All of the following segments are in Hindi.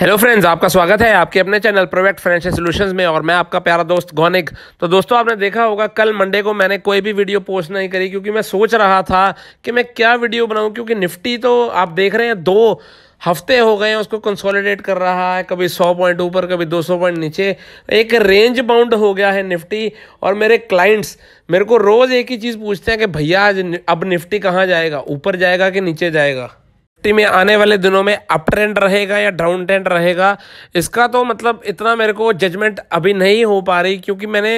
हेलो फ्रेंड्स आपका स्वागत है आपके अपने चैनल प्रोवेक्ट फाइनेंशियल सॉल्यूशंस में और मैं आपका प्यारा दोस्त गौनिक तो दोस्तों आपने देखा होगा कल मंडे को मैंने कोई भी वीडियो पोस्ट नहीं करी क्योंकि मैं सोच रहा था कि मैं क्या वीडियो बनाऊं क्योंकि निफ्टी तो आप देख रहे हैं दो हफ्ते हो गए हैं उसको कंसोलिडेट कर रहा है कभी 100 पॉइंट ऊपर कभी 200 पॉइंट नीचे एक रेंज बाउंड हो गया है निफ्टी और मेरे क्लाइंट्स मेरे को रोज़ एक ही चीज़ पूछते हैं कि भैया आज अब निफ्टी कहाँ जाएगा ऊपर जाएगा कि नीचे जाएगा निफ्टी में आने वाले दिनों में अप ट्रेंड रहेगा या डाउन ट्रेंड रहेगा इसका तो मतलब इतना मेरे को जजमेंट अभी नहीं हो पा रही क्योंकि मैंने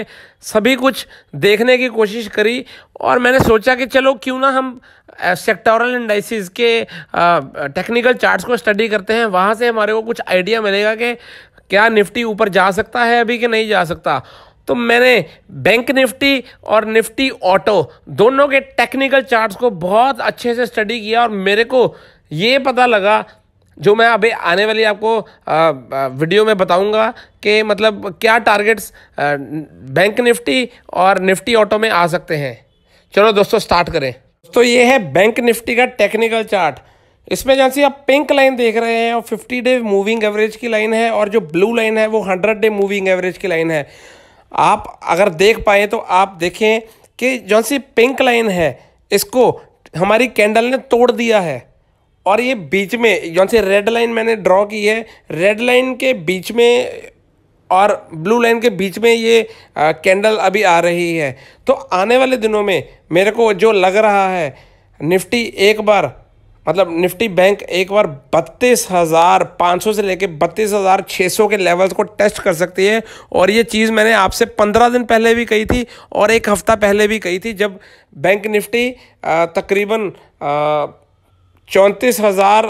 सभी कुछ देखने की कोशिश करी और मैंने सोचा कि चलो क्यों ना हम सेक्टोरल इंडाइसिस के टेक्निकल चार्ट्स को स्टडी करते हैं वहाँ से हमारे को कुछ आइडिया मिलेगा कि क्या निफ्टी ऊपर जा सकता है अभी कि नहीं जा सकता तो मैंने बैंक निफ्टी और निफ्टी ऑटो दोनों के टेक्निकल चार्ट्स को बहुत अच्छे से स्टडी किया और मेरे को ये पता लगा जो मैं अभी आने वाली आपको वीडियो में बताऊंगा कि मतलब क्या टारगेट्स बैंक निफ्टी और निफ्टी ऑटो में आ सकते हैं चलो दोस्तों स्टार्ट करें दोस्तों ये है बैंक निफ्टी का टेक्निकल चार्ट इसमें जैसे आप पिंक लाइन देख रहे हैं और 50 डे मूविंग एवरेज की लाइन है और जो ब्लू लाइन है वो 100 डे मूविंग एवरेज की लाइन है आप अगर देख पाए तो आप देखें कि जहाँ सी पिंक लाइन है इसको हमारी कैंडल ने तोड़ दिया है और ये बीच में जौन से रेड लाइन मैंने ड्रॉ की है रेड लाइन के बीच में और ब्लू लाइन के बीच में ये कैंडल अभी आ रही है तो आने वाले दिनों में मेरे को जो लग रहा है निफ्टी एक बार मतलब निफ्टी बैंक एक बार बत्तीस हज़ार पाँच सौ से लेके बत्तीस हज़ार छः सौ के लेवल्स को टेस्ट कर सकती है और ये चीज़ मैंने आपसे पंद्रह दिन पहले भी कही थी और एक हफ़्ता पहले भी कही थी जब बैंक निफ्टी तकरीबन चौंतीस हज़ार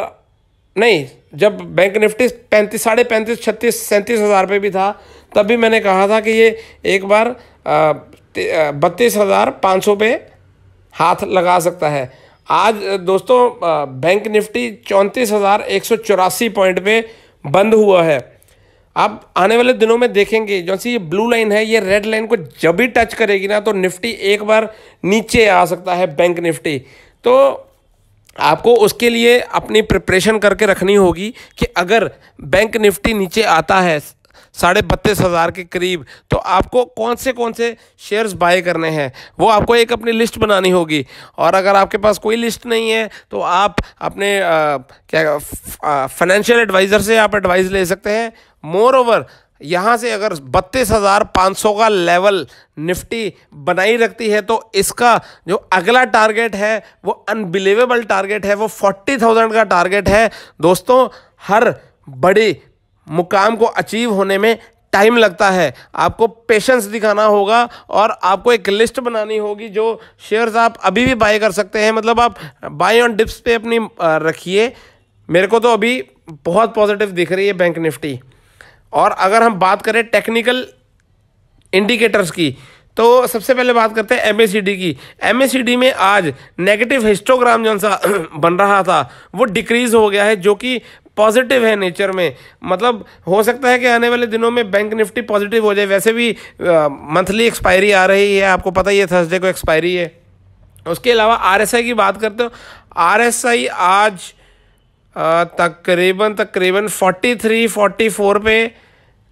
नहीं जब बैंक निफ्टी पैंतीस साढ़े पैंतीस छत्तीस सैंतीस हज़ार पर भी था तब भी मैंने कहा था कि ये एक बार बत्तीस हज़ार पाँच सौ पे हाथ लगा सकता है आज दोस्तों बैंक निफ्टी चौंतीस हज़ार एक सौ चौरासी पॉइंट पे बंद हुआ है आप आने वाले दिनों में देखेंगे जो सी ये ब्लू लाइन है ये रेड लाइन को जब भी टच करेगी ना तो निफ्टी एक बार नीचे आ सकता है बैंक निफ्टी तो आपको उसके लिए अपनी प्रिपरेशन करके रखनी होगी कि अगर बैंक निफ्टी नीचे आता है साढ़े बत्तीस हज़ार के करीब तो आपको कौन से कौन से शेयर्स बाय करने हैं वो आपको एक अपनी लिस्ट बनानी होगी और अगर आपके पास कोई लिस्ट नहीं है तो आप अपने आ, क्या फाइनेंशियल एडवाइज़र से आप एडवाइस ले सकते हैं मोर ओवर यहाँ से अगर बत्तीस हज़ार पाँच सौ का लेवल निफ्टी बनाई रखती है तो इसका जो अगला टारगेट है वो अनबिलीवेबल टारगेट है वो फोर्टी थाउजेंड का टारगेट है दोस्तों हर बड़े मुकाम को अचीव होने में टाइम लगता है आपको पेशेंस दिखाना होगा और आपको एक लिस्ट बनानी होगी जो शेयर्स आप अभी भी बाय कर सकते हैं मतलब आप बाय ऑन डिप्स पे अपनी रखिए मेरे को तो अभी बहुत पॉजिटिव दिख रही है बैंक निफ्टी और अगर हम बात करें टेक्निकल इंडिकेटर्स की तो सबसे पहले बात करते हैं एम की एम में आज नेगेटिव हिस्टोग्राम जो सा बन रहा था वो डिक्रीज़ हो गया है जो कि पॉजिटिव है नेचर में मतलब हो सकता है कि आने वाले दिनों में बैंक निफ्टी पॉजिटिव हो जाए वैसे भी मंथली एक्सपायरी आ रही है आपको पता ही है थर्सडे को एक्सपायरी है उसके अलावा आर की बात करते हो आर आज तकरीबन तकरीबन फोर्टी थ्री फोर्टी फोर पे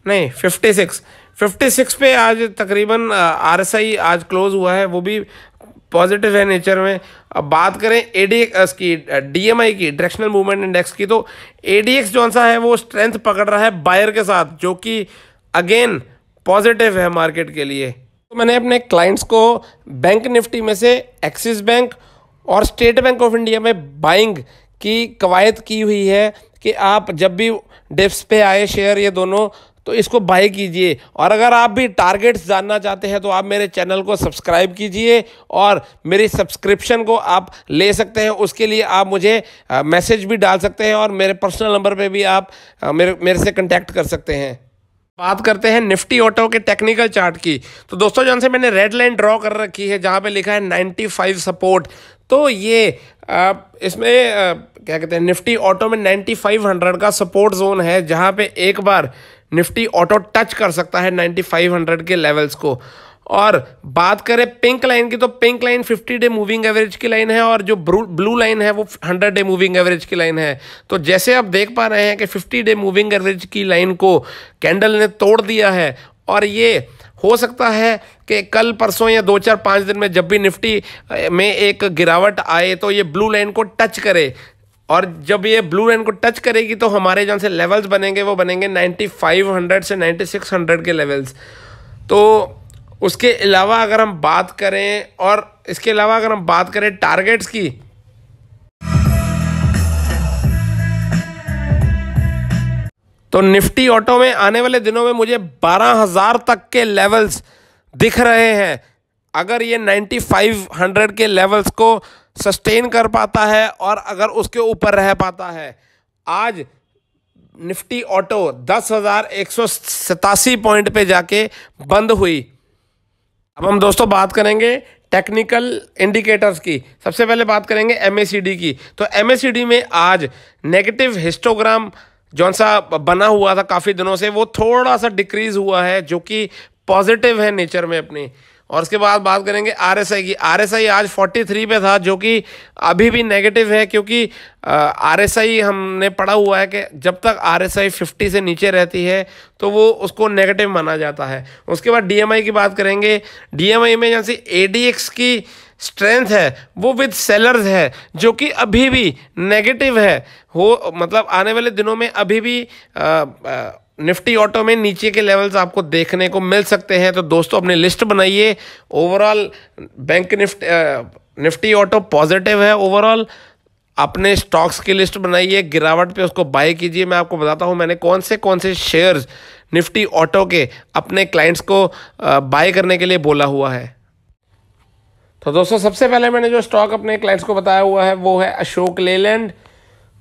नहीं फिफ्टी सिक्स फिफ्टी सिक्स पे आज तकरीबन आर एस आई आज क्लोज हुआ है वो भी पॉजिटिव है नेचर में अब बात करें ए डी एक्स की डी एम आई की डायरेक्शनल मूवमेंट इंडेक्स की तो ए डी एक्स जो सा है वो स्ट्रेंथ पकड़ रहा है बायर के साथ जो कि अगेन पॉजिटिव है मार्केट के लिए तो मैंने अपने क्लाइंट्स को बैंक निफ्टी में से एक्सिस बैंक और स्टेट बैंक ऑफ इंडिया में बाइंग की कवायद की हुई है कि आप जब भी डिप्स पे आए शेयर ये दोनों तो इसको बाय कीजिए और अगर आप भी टारगेट्स जानना चाहते हैं तो आप मेरे चैनल को सब्सक्राइब कीजिए और मेरी सब्सक्रिप्शन को आप ले सकते हैं उसके लिए आप मुझे मैसेज भी डाल सकते हैं और मेरे पर्सनल नंबर पे भी आप मेरे मेरे से कांटेक्ट कर सकते हैं बात करते हैं निफ्टी ऑटो के टेक्निकल चार्ट की तो दोस्तों जहाँ से मैंने रेड लाइन ड्रॉ कर रखी है जहाँ पे लिखा है 95 सपोर्ट तो ये आ, इसमें आ, क्या कहते हैं निफ्टी ऑटो में 9500 का सपोर्ट जोन है जहाँ पे एक बार निफ्टी ऑटो टच कर सकता है 9500 के लेवल्स को और बात करें पिंक लाइन की तो pink line 50 day moving average की लाइन है और जो ब्लू लाइन है वो 100 डे मूविंग एवरेज की लाइन है तो जैसे आप देख पा रहे हैं कि 50 डे मूविंग एवरेज की लाइन को कैंडल ने तोड़ दिया है और ये हो सकता है कि कल परसों या दो चार पाँच दिन में जब भी निफ्टी में एक गिरावट आए तो ये ब्लू लाइन को टच करे और जब ये ब्लू लाइन को टच करेगी तो हमारे जहाँ से लेवल्स बनेंगे वो बनेंगे 9500 से 9600 के लेवल्स तो उसके अलावा अगर हम बात करें और इसके अलावा अगर हम बात करें टारगेट्स की तो निफ्टी ऑटो में आने वाले दिनों में मुझे बारह हज़ार तक के लेवल्स दिख रहे हैं अगर ये 9500 के लेवल्स को सस्टेन कर पाता है और अगर उसके ऊपर रह पाता है आज निफ्टी ऑटो दस हज़ार एक सौ सतासी पॉइंट पे जाके बंद हुई अब हम दोस्तों बात करेंगे टेक्निकल इंडिकेटर्स की सबसे पहले बात करेंगे एम की तो एम में आज नेगेटिव हिस्टोग्राम जौन सा बना हुआ था काफ़ी दिनों से वो थोड़ा सा डिक्रीज़ हुआ है जो कि पॉजिटिव है नेचर में अपनी और उसके बाद बात करेंगे आर की आर आज 43 पे था जो कि अभी भी नेगेटिव है क्योंकि आर हमने पढ़ा हुआ है कि जब तक आर 50 से नीचे रहती है तो वो उसको नेगेटिव माना जाता है उसके बाद डी की बात करेंगे डीएमआई में जैसे ए की स्ट्रेंथ है वो विद सेलर्स है जो कि अभी भी नेगेटिव है हो मतलब आने वाले दिनों में अभी भी आ, आ, निफ्टी ऑटो में नीचे के लेवल्स आपको देखने को मिल सकते हैं तो दोस्तों अपनी लिस्ट बनाइए ओवरऑल बैंक निफ्ट निफ्टी ऑटो पॉजिटिव है ओवरऑल अपने स्टॉक्स की लिस्ट बनाइए गिरावट पे उसको बाय कीजिए मैं आपको बताता हूँ मैंने कौन से कौन से शेयर्स निफ्टी ऑटो के अपने क्लाइंट्स को बाय करने के लिए बोला हुआ है तो दोस्तों सबसे पहले मैंने जो स्टॉक अपने क्लाइंट्स को बताया हुआ है वो है अशोक लेलैंड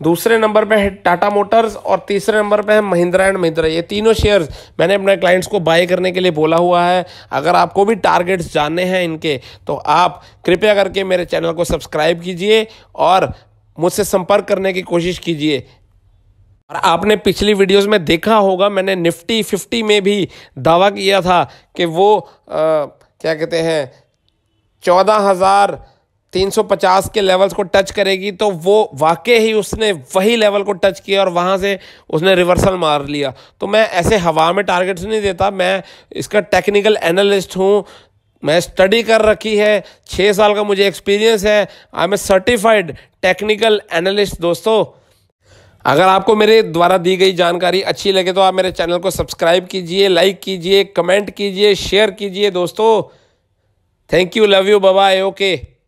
दूसरे नंबर पे है टाटा मोटर्स और तीसरे नंबर पे है महिंद्रा एंड महिंद्रा ये तीनों शेयर्स मैंने अपने क्लाइंट्स को बाय करने के लिए बोला हुआ है अगर आपको भी टारगेट्स जानने हैं इनके तो आप कृपया करके मेरे चैनल को सब्सक्राइब कीजिए और मुझसे संपर्क करने की कोशिश कीजिए और आपने पिछली वीडियोस में देखा होगा मैंने निफ्टी फिफ्टी में भी दावा किया था कि वो आ, क्या कहते हैं चौदह हज़ार 350 के लेवल्स को टच करेगी तो वो वाकई ही उसने वही लेवल को टच किया और वहाँ से उसने रिवर्सल मार लिया तो मैं ऐसे हवा में टारगेट्स नहीं देता मैं इसका टेक्निकल एनालिस्ट हूँ मैं स्टडी कर रखी है छः साल का मुझे एक्सपीरियंस है I am a certified technical analyst दोस्तों अगर आपको मेरे द्वारा दी गई जानकारी अच्छी लगे तो आप मेरे चैनल को सब्सक्राइब कीजिए लाइक कीजिए कमेंट कीजिए शेयर कीजिए दोस्तों thank you love you bye okay